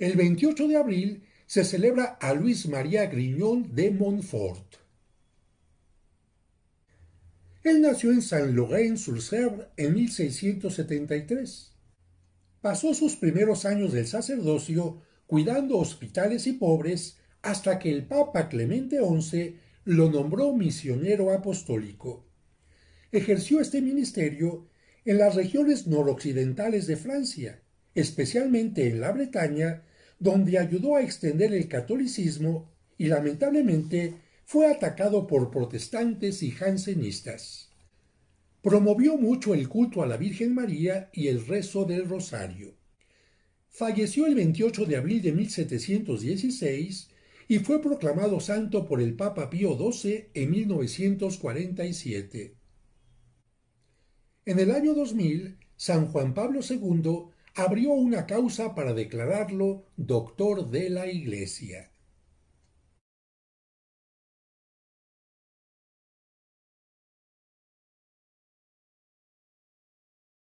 El 28 de abril se celebra a Luis María Griñón de Montfort. Él nació en Saint-Laurent-sur-Sèvre en 1673. Pasó sus primeros años del sacerdocio cuidando hospitales y pobres hasta que el Papa Clemente XI lo nombró misionero apostólico. Ejerció este ministerio en las regiones noroccidentales de Francia, especialmente en la Bretaña, donde ayudó a extender el catolicismo y lamentablemente fue atacado por protestantes y jansenistas. Promovió mucho el culto a la Virgen María y el rezo del rosario. Falleció el 28 de abril de 1716 y fue proclamado santo por el Papa Pío XII en 1947. En el año 2000, San Juan Pablo II abrió una causa para declararlo doctor de la Iglesia.